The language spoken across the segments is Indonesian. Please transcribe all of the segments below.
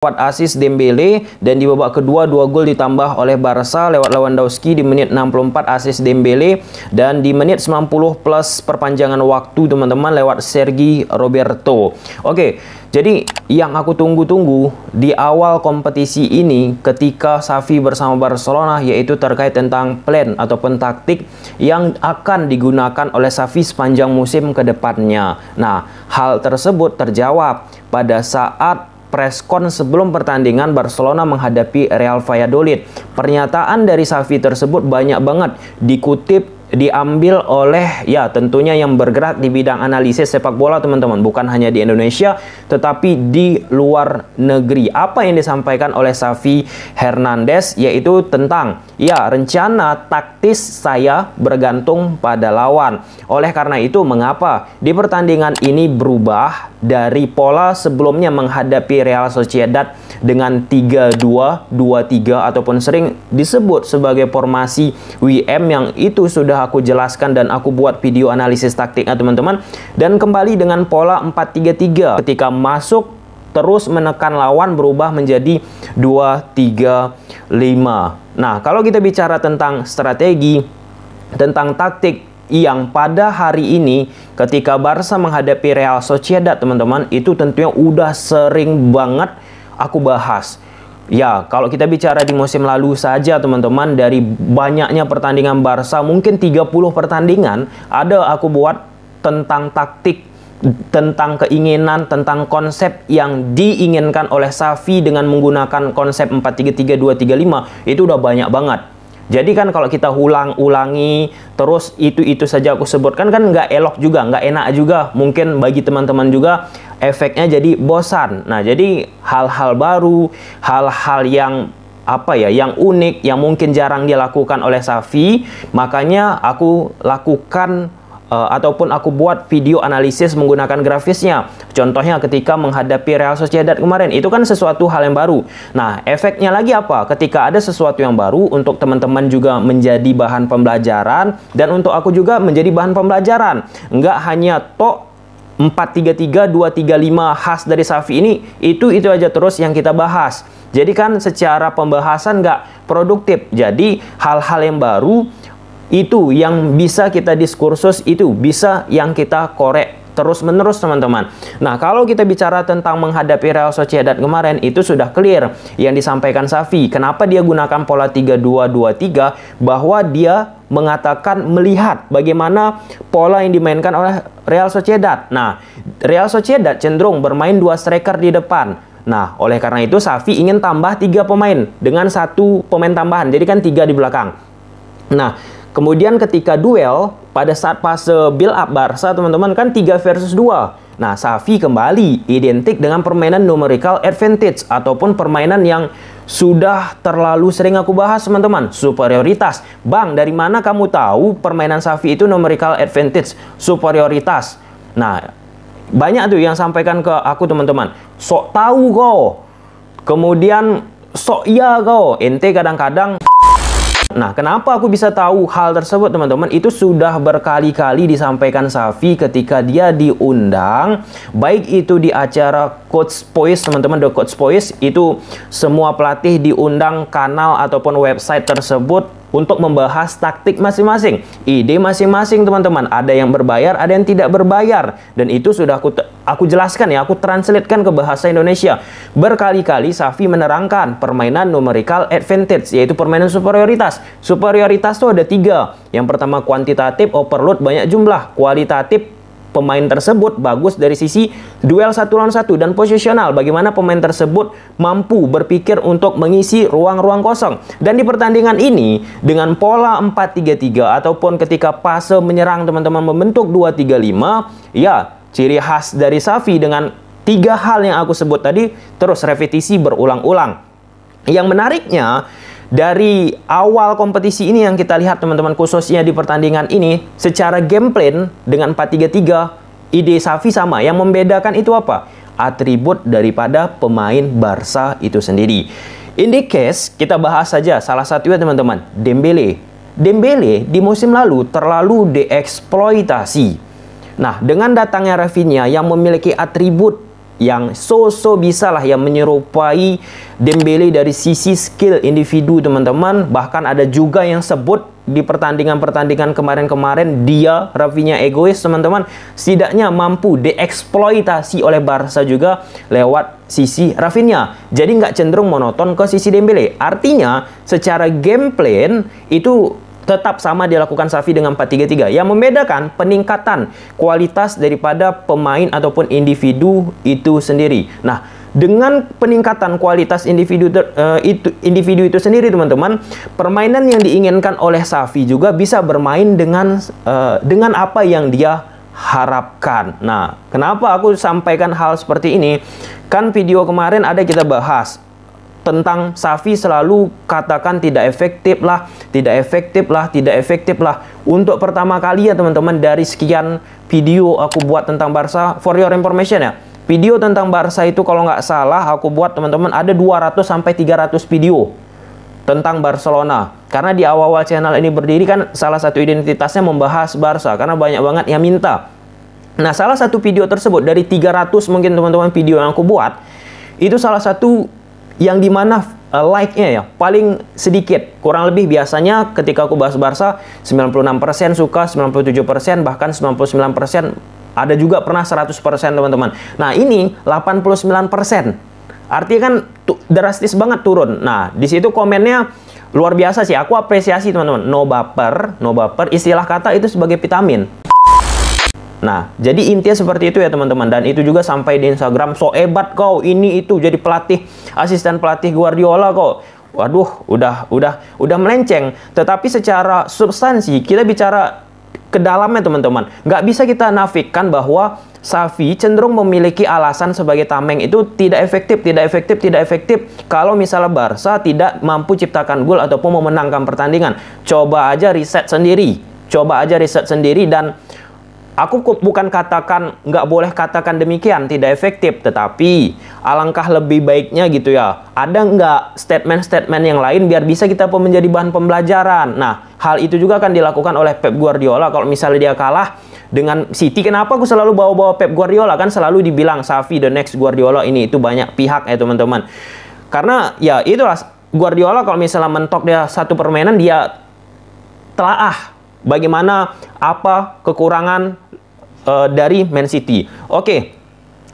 Lewat asis Dembele dan di babak kedua dua gol ditambah oleh Barca lewat Lewandowski di menit 64 asis Dembele dan di menit 90 plus perpanjangan waktu teman-teman lewat Sergi Roberto. Oke, jadi yang aku tunggu-tunggu di awal kompetisi ini ketika Safi bersama Barcelona yaitu terkait tentang plan ataupun taktik yang akan digunakan oleh Safi sepanjang musim ke depannya. Nah, hal tersebut terjawab pada saat preskon sebelum pertandingan Barcelona menghadapi Real Valladolid. Pernyataan dari Xavi tersebut banyak banget dikutip diambil oleh ya tentunya yang bergerak di bidang analisis sepak bola teman-teman bukan hanya di Indonesia tetapi di luar negeri apa yang disampaikan oleh Safi Hernandez yaitu tentang ya rencana taktis saya bergantung pada lawan oleh karena itu mengapa di pertandingan ini berubah dari pola sebelumnya menghadapi Real Sociedad dengan 3-2, 2-3 ataupun sering disebut sebagai formasi WM yang itu sudah aku jelaskan dan aku buat video analisis taktiknya teman-teman dan kembali dengan pola 4-3-3 ketika masuk terus menekan lawan berubah menjadi 2 3 5. Nah, kalau kita bicara tentang strategi, tentang taktik yang pada hari ini ketika Barca menghadapi Real Sociedad teman-teman itu tentunya udah sering banget aku bahas. Ya, kalau kita bicara di musim lalu saja teman-teman dari banyaknya pertandingan Barca mungkin 30 pertandingan ada aku buat tentang taktik tentang keinginan, tentang konsep yang diinginkan oleh Safi dengan menggunakan konsep 4-3-3-2-3-5 itu udah banyak banget. Jadi kan kalau kita ulang-ulangi terus itu-itu saja aku sebutkan kan nggak elok juga, nggak enak juga. Mungkin bagi teman-teman juga efeknya jadi bosan. Nah jadi hal-hal baru, hal-hal yang apa ya yang unik yang mungkin jarang dilakukan oleh Safi makanya aku lakukan uh, ataupun aku buat video analisis menggunakan grafisnya Contohnya ketika menghadapi Real Sociedad kemarin, itu kan sesuatu hal yang baru. Nah, efeknya lagi apa? Ketika ada sesuatu yang baru, untuk teman-teman juga menjadi bahan pembelajaran, dan untuk aku juga menjadi bahan pembelajaran. Nggak hanya tok 4-3-3-2-3-5 khas dari Safi ini, itu itu aja terus yang kita bahas. Jadi kan secara pembahasan nggak produktif. Jadi hal-hal yang baru itu yang bisa kita diskursus itu bisa yang kita korek terus-menerus teman-teman. Nah, kalau kita bicara tentang menghadapi Real Sociedad kemarin itu sudah clear yang disampaikan Safi. Kenapa dia gunakan pola 3-2-2-3 bahwa dia mengatakan melihat bagaimana pola yang dimainkan oleh Real Sociedad. Nah, Real Sociedad cenderung bermain dua striker di depan. Nah, oleh karena itu Safi ingin tambah tiga pemain dengan satu pemain tambahan. Jadi kan tiga di belakang. Nah, Kemudian ketika duel, pada saat fase build up Barca teman-teman kan 3 versus 2. Nah, Safi kembali identik dengan permainan numerical advantage ataupun permainan yang sudah terlalu sering aku bahas teman-teman, superioritas. Bang, dari mana kamu tahu permainan Safi itu numerical advantage, superioritas? Nah, banyak tuh yang sampaikan ke aku teman-teman. Sok tahu kau. Kemudian sok iya kau. Ente kadang-kadang Nah, kenapa aku bisa tahu hal tersebut, teman-teman? Itu sudah berkali-kali disampaikan Safi ketika dia diundang, baik itu di acara Coach Poise, teman-teman, The Coach Poise, itu semua pelatih diundang kanal ataupun website tersebut untuk membahas taktik masing-masing, ide masing-masing teman-teman. Ada yang berbayar, ada yang tidak berbayar dan itu sudah aku aku jelaskan ya, aku translatekan ke bahasa Indonesia. Berkali-kali Safi menerangkan permainan numerical advantage yaitu permainan superioritas. Superioritas itu ada tiga. Yang pertama kuantitatif overload banyak jumlah, kualitatif pemain tersebut bagus dari sisi duel satu lawan satu dan posisional bagaimana pemain tersebut mampu berpikir untuk mengisi ruang-ruang kosong dan di pertandingan ini dengan pola 4-3-3 ataupun ketika fase menyerang teman-teman membentuk 2-3-5 ya ciri khas dari Safi dengan tiga hal yang aku sebut tadi terus repetisi berulang-ulang yang menariknya dari awal kompetisi ini yang kita lihat teman-teman khususnya di pertandingan ini secara game plan dengan 4-3-3 ide Safi sama yang membedakan itu apa? atribut daripada pemain Barca itu sendiri. In the case kita bahas saja salah satunya teman-teman Dembele. Dembele di musim lalu terlalu dieksploitasi. Nah, dengan datangnya Rafinha yang memiliki atribut yang so-so bisalah yang menyerupai Dembele dari sisi skill individu teman-teman bahkan ada juga yang sebut di pertandingan-pertandingan kemarin-kemarin dia Rafinha egois teman-teman setidaknya mampu dieksploitasi oleh Barca juga lewat sisi Rafinha jadi nggak cenderung monoton ke sisi Dembele artinya secara game plan itu tetap sama dilakukan Safi dengan 4-3-3. Yang membedakan peningkatan kualitas daripada pemain ataupun individu itu sendiri. Nah, dengan peningkatan kualitas individu ter, uh, itu individu itu sendiri teman-teman, permainan yang diinginkan oleh Safi juga bisa bermain dengan uh, dengan apa yang dia harapkan. Nah, kenapa aku sampaikan hal seperti ini? Kan video kemarin ada kita bahas tentang Safi selalu katakan tidak efektif lah, tidak efektif lah, tidak efektif lah. Untuk pertama kali ya teman-teman dari sekian video aku buat tentang Barca, for your information ya. Video tentang Barca itu kalau nggak salah aku buat teman-teman ada 200 sampai 300 video tentang Barcelona. Karena di awal-awal channel ini berdiri kan salah satu identitasnya membahas Barca karena banyak banget yang minta. Nah, salah satu video tersebut dari 300 mungkin teman-teman video yang aku buat itu salah satu yang dimana uh, eh, like-nya ya paling sedikit. Kurang lebih biasanya ketika aku bahas Barca 96% suka, 97% bahkan 99% ada juga pernah 100% teman-teman. Nah, ini 89%. Artinya kan drastis banget turun. Nah, di situ komennya luar biasa sih. Aku apresiasi teman-teman. No baper, no baper. Istilah kata itu sebagai vitamin Nah, jadi intinya seperti itu ya teman-teman. Dan itu juga sampai di Instagram, so hebat kau ini itu jadi pelatih, asisten pelatih Guardiola kok Waduh, udah udah udah melenceng. Tetapi secara substansi kita bicara ke dalamnya teman-teman. Nggak bisa kita nafikan bahwa Safi cenderung memiliki alasan sebagai tameng itu tidak efektif, tidak efektif, tidak efektif kalau misalnya Barca tidak mampu ciptakan gol ataupun memenangkan pertandingan. Coba aja riset sendiri. Coba aja riset sendiri dan Aku bukan katakan nggak boleh katakan demikian tidak efektif, tetapi alangkah lebih baiknya gitu ya. Ada nggak statement-statement yang lain biar bisa kita menjadi bahan pembelajaran. Nah, hal itu juga akan dilakukan oleh Pep Guardiola kalau misalnya dia kalah dengan City. Kenapa aku selalu bawa-bawa Pep Guardiola kan selalu dibilang Safi the next Guardiola ini itu banyak pihak ya teman-teman. Karena ya itulah Guardiola kalau misalnya mentok dia satu permainan dia telaah bagaimana apa kekurangan uh, dari Man City. Oke, okay.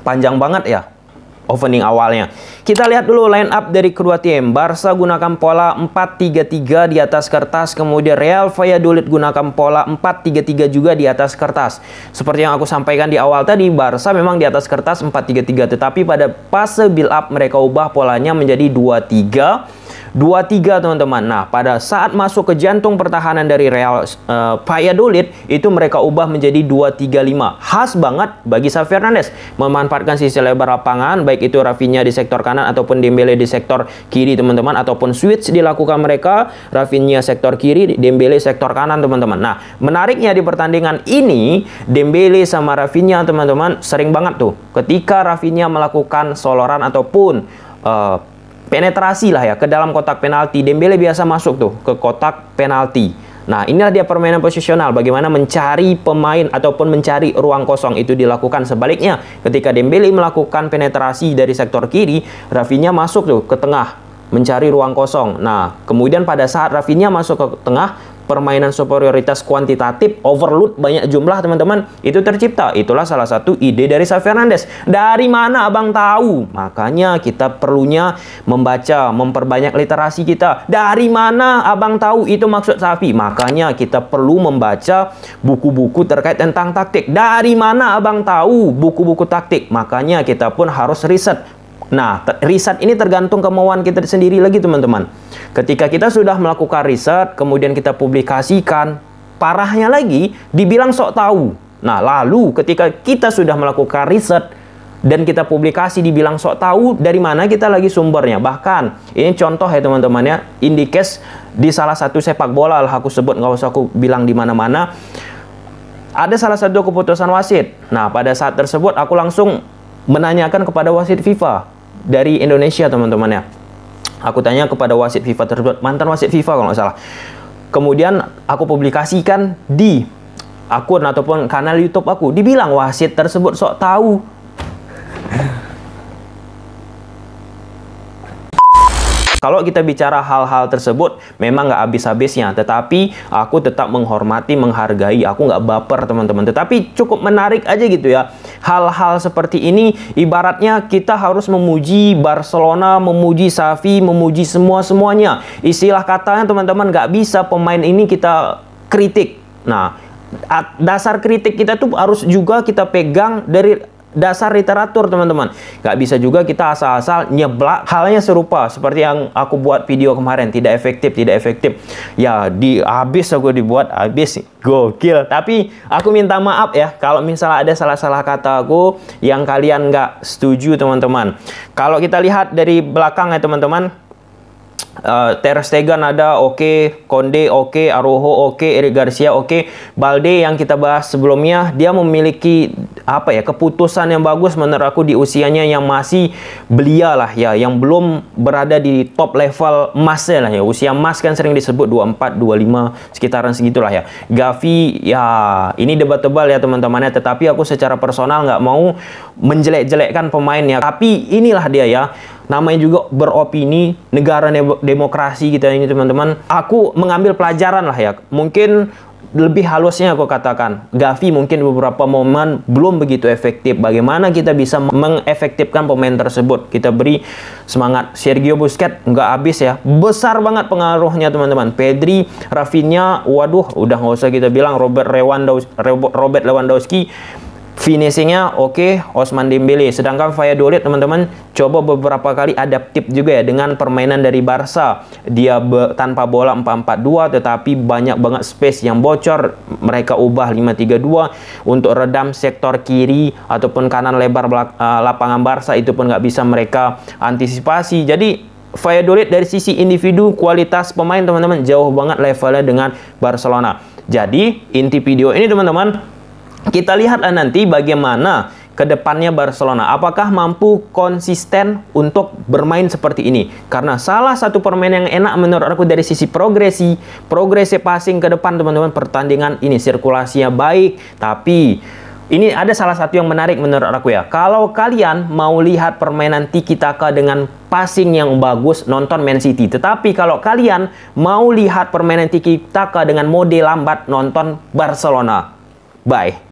panjang banget ya opening awalnya. Kita lihat dulu line up dari kedua tim. Barca gunakan pola 4-3-3 di atas kertas, kemudian Real Valladolid gunakan pola 4-3-3 juga di atas kertas. Seperti yang aku sampaikan di awal tadi, Barca memang di atas kertas 4-3-3, tetapi pada fase build up mereka ubah polanya menjadi 2-3 23 teman-teman. Nah, pada saat masuk ke jantung pertahanan dari Real uh, Valladolid itu mereka ubah menjadi 235. Khas banget bagi Sa Fernandes. memanfaatkan sisi lebar lapangan baik itu Rafinha di sektor kanan ataupun Dembele di sektor kiri teman-teman ataupun switch dilakukan mereka Rafinha sektor kiri, Dembele sektor kanan teman-teman. Nah, menariknya di pertandingan ini Dembele sama Rafinha teman-teman sering banget tuh ketika Rafinha melakukan soloran ataupun uh, penetrasi lah ya ke dalam kotak penalti. Dembele biasa masuk tuh ke kotak penalti. Nah, inilah dia permainan posisional bagaimana mencari pemain ataupun mencari ruang kosong itu dilakukan. Sebaliknya, ketika Dembele melakukan penetrasi dari sektor kiri, Rafinha masuk tuh ke tengah mencari ruang kosong. Nah, kemudian pada saat Rafinha masuk ke tengah, permainan superioritas kuantitatif, overload banyak jumlah teman-teman itu tercipta. Itulah salah satu ide dari Xavi Hernandez. Dari mana Abang tahu? Makanya kita perlunya membaca, memperbanyak literasi kita. Dari mana Abang tahu itu maksud Xavi? Makanya kita perlu membaca buku-buku terkait tentang taktik. Dari mana Abang tahu buku-buku taktik? Makanya kita pun harus riset Nah, riset ini tergantung kemauan kita sendiri lagi teman-teman. Ketika kita sudah melakukan riset, kemudian kita publikasikan, parahnya lagi dibilang sok tahu. Nah, lalu ketika kita sudah melakukan riset dan kita publikasi dibilang sok tahu dari mana kita lagi sumbernya. Bahkan ini contoh ya teman-teman ya, indikes di salah satu sepak bola lah aku sebut nggak usah aku bilang di mana-mana. Ada salah satu keputusan wasit. Nah, pada saat tersebut aku langsung menanyakan kepada wasit FIFA dari Indonesia teman-teman ya. Aku tanya kepada wasit FIFA tersebut, mantan wasit FIFA kalau nggak salah. Kemudian aku publikasikan di akun ataupun kanal YouTube aku. Dibilang wasit tersebut sok tahu Kalau kita bicara hal-hal tersebut, memang nggak habis-habisnya. Tetapi aku tetap menghormati, menghargai. Aku nggak baper teman-teman. Tetapi cukup menarik aja gitu ya. Hal-hal seperti ini ibaratnya kita harus memuji Barcelona, memuji Xavi, memuji semua-semuanya. Istilah katanya teman-teman nggak bisa pemain ini kita kritik. Nah, dasar kritik kita tuh harus juga kita pegang dari dasar literatur teman-teman nggak bisa juga kita asal-asal nyeblak halnya serupa seperti yang aku buat video kemarin tidak efektif tidak efektif ya di habis aku dibuat habis gokil tapi aku minta maaf ya kalau misalnya ada salah-salah kata aku yang kalian nggak setuju teman-teman kalau kita lihat dari belakang ya teman-teman Uh, Ter Stegen ada oke, okay, Konde oke, okay, Aroho oke, okay, Eric Garcia oke, okay. Balde yang kita bahas sebelumnya dia memiliki apa ya keputusan yang bagus menurut aku di usianya yang masih belia lah ya, yang belum berada di top level emasnya lah ya. Usia emas kan sering disebut 24, 25 sekitaran segitulah ya. Gavi ya ini debat tebal ya teman-temannya, tetapi aku secara personal nggak mau menjelek-jelekkan pemainnya. Tapi inilah dia ya namanya juga beropini negara demokrasi kita gitu ya ini teman-teman aku mengambil pelajaran lah ya mungkin lebih halusnya aku katakan Gavi mungkin beberapa momen belum begitu efektif bagaimana kita bisa mengefektifkan pemain tersebut kita beri semangat Sergio Busquets nggak habis ya besar banget pengaruhnya teman-teman Pedri Rafinha waduh udah nggak usah kita bilang Robert Lewandowski Robert Lewandowski finishingnya oke okay, Osman Dembele. Sedangkan Valladolid teman-teman coba beberapa kali adaptif juga ya dengan permainan dari Barca. Dia tanpa bola 4-4-2 tetapi banyak banget space yang bocor. Mereka ubah 5-3-2 untuk redam sektor kiri ataupun kanan lebar belak, eh, lapangan Barca itu pun nggak bisa mereka antisipasi. Jadi Valladolid dari sisi individu kualitas pemain teman-teman jauh banget levelnya dengan Barcelona. Jadi inti video ini teman-teman kita lihatlah eh, nanti bagaimana kedepannya Barcelona. Apakah mampu konsisten untuk bermain seperti ini? Karena salah satu permainan yang enak menurut aku dari sisi progresi, progresi passing ke depan teman-teman pertandingan ini sirkulasinya baik, tapi ini ada salah satu yang menarik menurut aku ya. Kalau kalian mau lihat permainan Tiki Taka dengan passing yang bagus, nonton Man City. Tetapi kalau kalian mau lihat permainan Tiki Taka dengan mode lambat, nonton Barcelona. Bye.